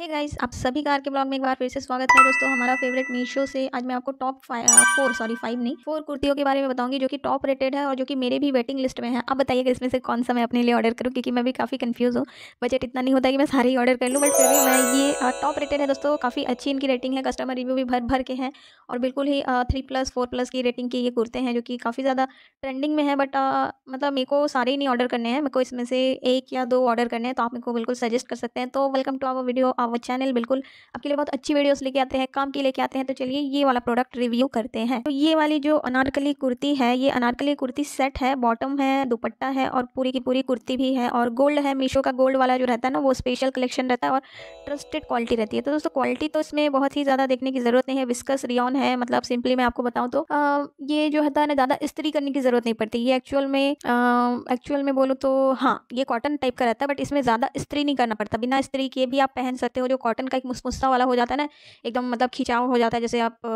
हे hey guys आप सभी car के ब्लॉग में एक बार फिर से स्वागत है दोस्तों हमारा फेवरेट मीशो से आज मैं आपको टॉप फोर सॉरी फाइव नहीं फोर कुर्तियों के बारे में बताऊंगी जो कि टॉप रेटेड है और जो कि मेरे भी वेटिंग लिस्ट में है आप बताइएगा इसमें से कौन सा मैं अपने लिए ऑर्डर करूँ क्योंकि मैं भी काफ़ी कन्फ्यूज़ हूँ बजट इतना नहीं होता कि मैं सारी ऑर्डर कर लूँ बट फिर भी मैं ये टॉप रेटेड है दोस्तों काफ़ी अच्छी इनकी रेटिंग है कस्टमर रिव्यू भी भर भर के हैं और बिल्कुल ही थ्री प्लस फोर प्लस की रेटिंग के ये कुर्ते हैं जो कि काफ़ी ज़्यादा ट्रेंडिंग में है बट मतलब मेरे को सारे ही नहीं ऑर्डर करने हैं मेरे को इसमें से एक या दो ऑर्डर करने हैं तो आप मेरे को बिल्कुल सजेस्ट कर सकते हैं तो वेलकम टू आवर वीडियो हाँ, वो चैनल बिल्कुल आपके लिए बहुत अच्छी वीडियोस लेके आते हैं काम की लेके आते हैं तो चलिए ये वाला प्रोडक्ट रिव्यू करते हैं तो ये वाली जो अनारकली कुर्ती है ये अनारकली कुर्ती सेट है बॉटम है दुपट्टा है और पूरी की पूरी कुर्ती भी है और गोल्ड है मीशो का गोल्ड वाला जो रहता है ना वो स्पेशल कलेक्शन रहता है और ट्रस्टेड क्वालिटी रहती है तो दोस्तों क्वालिटी तो इसमें बहुत ही ज़्यादा देखने की ज़रूरत नहीं है विस्कस रियॉन है मतलब सिंपली मैं आपको बताऊँ तो ये जो है ना ज़्यादा इस्त्री करने की ज़रूरत नहीं पड़ती ये एक्चुअल में एक्चुअल में बोलूँ तो हाँ ये कॉटन टाइप का रहता है बट इसमें ज़्यादा इस्त्री नहीं करना पड़ता बिना इस्त्री किए भी आप पहन सकते करते हो जो कॉटन का एक मुसमुस्सा वाला हो जाता है ना एकदम मतलब खिंचाव हो जाता है जैसे आप आ,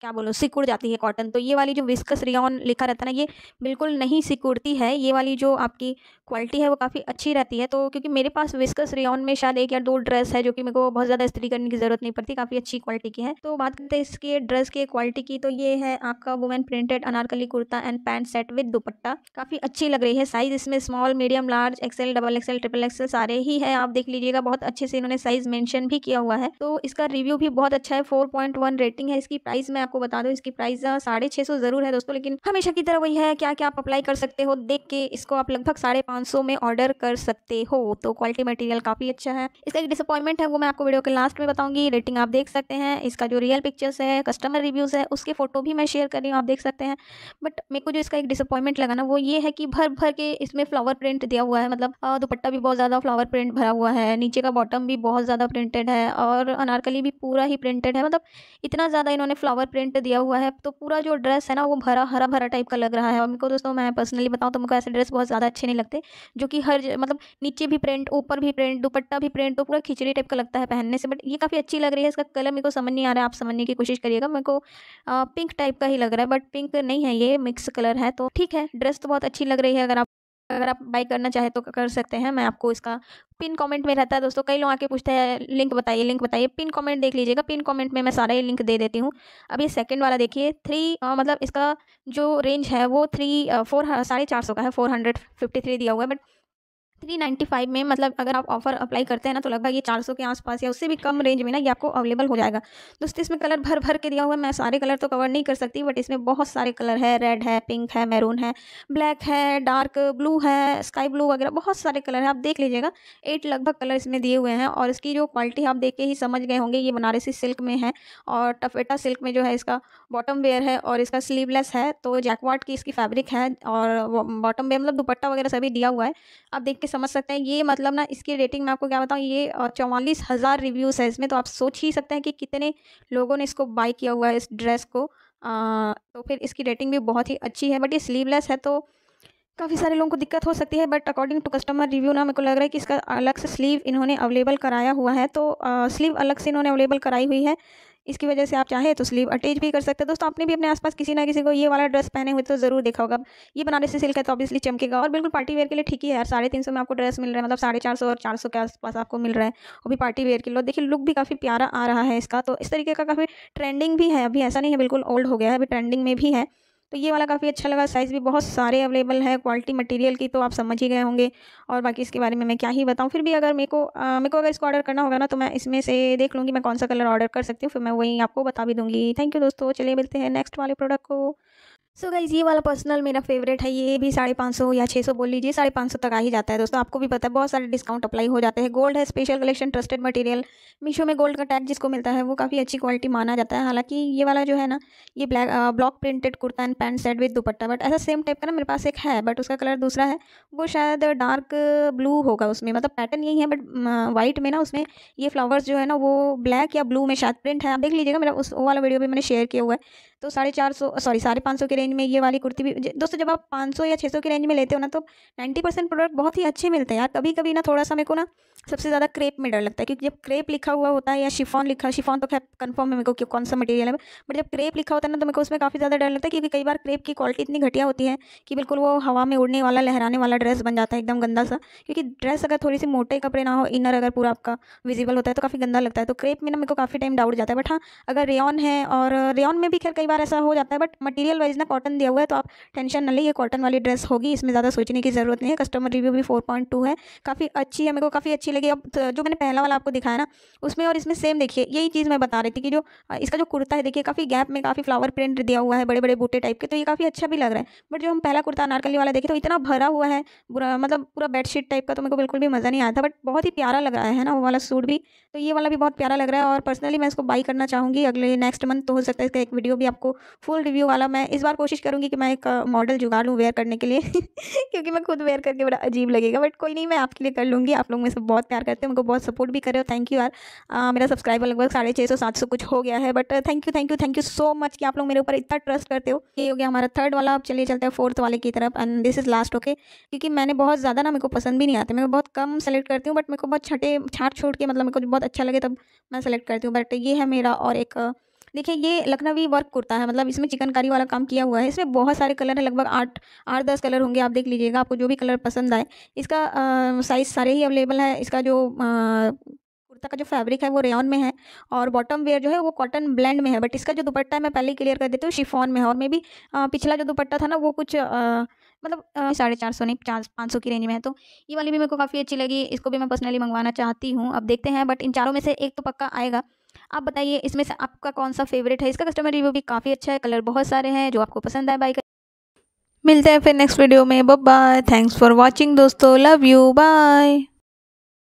क्या बोलो सिकुड़ जाती है कॉटन तो ये वाली जो विस्कस रियॉन लिखा रहता है ना ये बिल्कुल नहीं सिकुड़ती है ये वाली जो आपकी क्वालिटी है वो काफ़ी अच्छी रहती है तो क्योंकि मेरे पास विस्कस रियॉन में शायद एक या दो ड्रेस है जो कि मेरे को बहुत ज़्यादा इस्त्री करने की ज़रूरत नहीं पड़ती काफ़ी अच्छी क्वालिटी की है तो बात करते हैं इसके ड्रेस की क्वालिटी की तो ये है आपका women printed Anarkali kurta and pant set with dupatta काफ़ी अच्छी लग रही है साइज़ इसमें small medium large XL double XL triple XL सारे ही है आप देख लीजिएगा बहुत अच्छे से इन्होंने साइज़ में मेंशन भी किया हुआ है तो इसका रिव्यू भी बहुत अच्छा है फोर पॉइंट वन रेटिंग है इसकी प्राइस मैं आपको बता दूँ इसकी प्राइस साढ़े छह सौ जरूर है दोस्तों लेकिन हमेशा की तरह वही है क्या क्या आप अप्लाई कर सकते हो देख के इसको आप लगभग साढ़े पाँच सौ में ऑर्डर कर सकते हो तो क्वालिटी मटेरियल काफ़ी अच्छा है इसका एक डिसअपॉइंटमेंट है वो मैं आपको वीडियो के लास्ट में बताऊंगी रेटिंग आप देख सकते हैं इसका जो रियल पिक्चर्स है कस्टमर रिव्यूज़ है उसके फोटो भी मैं शेयर कर रही हूँ आप देख सकते हैं बट मेरे को जो इसका एक डिसअपॉइंटमेंट लगा ना वो ये है कि भर भर के इसमें फ्लावर प्रिंट दिया हुआ है मतलब दुपट्टा भी बहुत ज़्यादा फ्लावर प्रिंट भरा हुआ है नीचे का बॉटम भी बहुत ज़्यादा प्रिंटेड है और अनारकली भी पूरा ही प्रिंटेड है मतलब इतना ज़्यादा इन्होंने फ्लावर प्रिंट दिया हुआ है तो पूरा जो ड्रेस है ना वो भरा हरा भरा टाइप का लग रहा है और मेरे को दोस्तों मैं पर्सनली बताऊँ तो मुझे ऐसे ड्रेस बहुत ज़्यादा अच्छे नहीं लगते जो कि हर मतलब नीचे भी प्रिंट ऊपर भी प्रिंट दुपट्टा भी प्रिंट तो पूरा खिचड़ी टाइप का लगता है पहनने से बट ये काफ़ी अच्छी लग रही है इसका कलर मेरे को समझ नहीं आ रहा है आप समझने की कोशिश करिएगा मेरे को पिंक टाइप का ही लग रहा है बट पिंक नहीं है ये मिक्स कलर है तो ठीक है ड्रेस तो बहुत अच्छी लग रही है अगर आप अगर आप बाई करना चाहे तो कर सकते हैं मैं आपको इसका पिन कमेंट में रहता है दोस्तों कई लोग आके पूछते हैं लिंक बताइए लिंक बताइए पिन कमेंट देख लीजिएगा पिन कमेंट में मैं सारा ही लिंक दे देती हूँ अभी सेकंड वाला देखिए थ्री आ, मतलब इसका जो रेंज है वो थ्री फोर साढ़े चार सौ का है फोर हंड्रेड फिफ्टी थ्री दिया हुआ है बट थ्री नाइन्टी फाइव में मतलब अगर आप ऑफर अप्लाई करते हैं ना तो लगभग ये चार सौ के आसपास या उससे भी कम रेंज में ना ये आपको अवेलेबल हो जाएगा दोस्तों इसमें कलर भर भर के दिया हुआ है मैं सारे कलर तो कवर नहीं कर सकती बट इसमें बहुत सारे कलर है रेड है पिंक है मैरून है ब्लैक है डार्क ब्लू है स्काई ब्लू वगैरह बहुत सारे कलर है आप देख लीजिएगा एट लगभग कलर इसमें दिए हुए हैं और इसकी जो क्वालिटी आप देख के ही समझ गए होंगे ये बनारसी सिल्क में है और टफेटा सिल्क में जो है इसका बॉटम वेयर है और इसका स्लीवलेस है तो जैकवाट की इसकी फैब्रिक है और बॉटम वेयर मतलब दुपट्टा वगैरह सभी दिया हुआ है आप देख के समझ सकते हैं ये मतलब ना इसकी रेटिंग मैं आपको क्या बताऊँ ये चौवालीस हज़ार रिव्यूज़ है इसमें तो आप सोच ही सकते हैं कि कितने लोगों ने इसको बाई किया हुआ है इस ड्रेस को आ, तो फिर इसकी रेटिंग भी बहुत ही अच्छी है बट ये स्लीवलेस है तो काफ़ी सारे लोगों को दिक्कत हो सकती है but according to customer review ना मेरे को लग रहा है कि इसका अलग से स्लीव इन्होंने अवेलेबल कराया हुआ है तो आ, स्लीव अलग से इन्होंने अवेलेबल कराई हुई है इसकी वजह से आप चाहे तो स्लीव अटैच भी कर सकते हैं दोस्तों आपने भी अपने आसपास किसी ना किसी को ये वाला ड्रेस पहने हुए तो ज़रूर देखा होगा ये से सिल्क है तो ऑब्वियसली चमकेगा और बिल्कुल पार्टी वेयर के लिए ठीक ही है यार साढ़े तीन सौ में आपको ड्रेस मिल रहा है मतलब साढ़े चार सौ और चार सौ के आसपास आपको मिल रहा है वो भी पार्टी वेयर के लिए देखिए लुक भी काफ़ी प्यारा आ रहा है इसका तो इस तरीके का काफ़ी ट्रेंडिंग भी है अभी ऐसा नहीं है बिल्कुल ओल्ड हो गया है अभी ट्रेंडिंग में भी है तो ये वाला काफ़ी अच्छा लगा साइज़ भी बहुत सारे अवेलेबल है क्वालिटी मटेरियल की तो आप समझ ही गए होंगे और बाकी इसके बारे में मैं क्या ही बताऊँ फिर भी अगर मेरे को मेरे को अगर इसको ऑर्डर करना होगा ना तो मैं इसमें से देख लूँगी मैं कौन सा कलर ऑर्डर कर सकती हूँ फिर मैं वहीं आपको बता भी दूँगी थैंक यू दोस्तों चलिए मिलते हैं नेक्स्ट वाले प्रोडक्ट को सो गाइज ये वाला पर्सनल मेरा फेवरेट है ये भी साढ़े पाँच सौ या छः सौ बोल लीजिए साढ़े पाँच सौ तक आ ही जाता है दोस्तों आपको भी पता है बहुत सारे डिस्काउंट अप्लाई हो जाते हैं गोल्ड है special collection trusted material Meesho में गोल्ड का टैग जिसको मिलता है वो काफ़ी अच्छी क्वालिटी माना जाता है हालांकि ये वाला जो है ना ये black block printed kurta and pant set with dupatta but ऐसा सेम टाइप का ना मेरे पास एक है बट उसका कलर दूसरा है वो शायद डार्क ब्लू होगा उसमें मतलब पैटर्न यही है बट वाइट में ना उसमें ये फ्लावर्स जो है ना वो ब्लैक या ब्लू में शायद प्रिंट है आप देख लीजिएगा मेरा उस वाला वीडियो भी मैंने शेयर किया हुआ है तो साढ़े चार सौ सॉरी साढ़े पाँच सौ के रेंज में ये वाली कुर्ती भी दोस्तों जब आप पाँच सौ या छः सौ के रेंज में लेते हो ना तो नाइन्टी परसेंट प्रोडक्ट बहुत ही अच्छे मिलते हैं यार कभी कभी ना थोड़ा सा मेरे को ना सबसे ज़्यादा क्रेप में डर लगता है क्योंकि जब क्रेप लिखा हुआ होता है या शिफॉन लिखा शिफॉन तो खैर कन्फर्म है मेरे को कौन सा मटेरियल है बट जब क्रेप लिखा होता है ना तो मेरे को उसमें काफ़ी ज़्यादा डर लगता है क्योंकि कई बार क्रेप की क्वालिटी इतनी घटिया होती है कि बिल्कुल वो हवा में उड़ने वाला लहराने वाला ड्रेस बन जाता है एकदम गंदा सा क्योंकि ड्रेस अगर थोड़ी सी मोटे कपड़े ना हो इनर अगर पूरा आपका विजिबल होता है तो काफ़ी गंदा लगता है तो क्रेप में ना मेरे को काफ़ी टाइम डाउट जाता है बट हाँ अगर रेन है और रेन में भी खैर कई बार बार ऐसा हो जाता है बट मटेरियल वाइज ना कॉटन दिया हुआ है तो आप टेंशन न लें ये कॉटन वाली ड्रेस होगी इसमें ज़्यादा सोचने की ज़रूरत नहीं है कस्टमर रिव्यू भी फोर पॉइंट टू है काफ़ी अच्छी है मेरे को काफ़ी अच्छी लगी अब तो जो मैंने पहला वाला आपको दिखाया ना उसमें और इसमें सेम देखिए यही चीज़ मैं बता रही थी कि जो इसका जो कुर्ता है देखिए काफ़ी गैप में काफ़ी फ्लावर प्रिंट दिया हुआ है बड़े बड़े बूटे टाइप के तो ये काफ़ी अच्छा भी लग रहा है बट जो हम पहला कुर्ता नारकली वाला देखे तो इतना भरा हुआ है मतलब पूरा बेडशीट टाइप का तो मेरे को बिल्कुल भी मज़ा नहीं आया था बट बहुत ही प्यारा लग रहा है ना वो वाला सूट भी तो ये वाला भी बहुत प्यारा लग रहा है और पर्सनली मैं इसको बाई करना चाहूँगी अगले नेक्स्ट मंथ तो हो सकता है इसका एक वीडियो भी आपको आपको फुल रिव्यू वाला मैं इस बार कोशिश करूँगी कि मैं एक मॉडल जुगा लूँ वेयर करने के लिए क्योंकि मैं खुद वेयर करके बड़ा अजीब लगेगा बट कोई नहीं मैं आपके लिए कर लूँगी आप लोग मेरे से बहुत प्यार करते हैं उनको बहुत सपोर्ट भी कर रहे हो थैंक यू यार मेरा सब्सक्राइबर लगभग साढ़े छः सौ सात सौ कुछ हो गया है but thank you thank you thank you so much कि आप लोग मेरे ऊपर इतना ट्रस्ट करते हो ये हो गया हमारा थर्ड वाला आप चलिए चलते हैं फोर्थ वाले की तरफ and this is last okay क्योंकि मैंने बहुत ज़्यादा ना मेरे को पसंद भी नहीं आते मैं बहुत कम सेलेक्ट करती हूँ बट मेरे को बहुत छटे छाट छोड़ के मतलब मेरे को बहुत अच्छा लगे तब मैं सेलेक्ट करती हूँ बट ये है मेरा और एक देखिए ये लखनवी वर्क कुर्ता है मतलब इसमें चिकनकारी वाला काम किया हुआ है इसमें बहुत सारे कलर है लगभग आठ आठ दस कलर होंगे आप देख लीजिएगा आपको जो भी कलर पसंद आए इसका साइज़ सारे ही अवेलेबल है इसका जो कुर्ता का जो फैब्रिक है वो रेन में है और बॉटम वेयर जो है वो कॉटन ब्लेंड में है बट इसका जो दुपट्टा है मैं पहले क्लियर कर देती हूँ शिफॉन में है और मे भी पिछला जो दुपट्टा था ना वो कुछ मतलब साढ़े चार सौ नहीं चार पाँच सौ की रेंज में है तो ये वाली भी मेरे को काफ़ी अच्छी लगी इसको भी मैं पर्सनली मंगवाना चाहती हूँ अब देखते हैं बट इन चारों में से एक तो पक्का आएगा आप बताइए इसमें से आपका कौन सा फेवरेट है इसका कस्टमर रिव्यू भी काफ़ी अच्छा है कलर बहुत सारे हैं जो आपको पसंद आए बाई मिलते हैं फिर नेक्स्ट वीडियो में बाय थैंक्स फॉर वॉचिंग दोस्तों लव यू बाय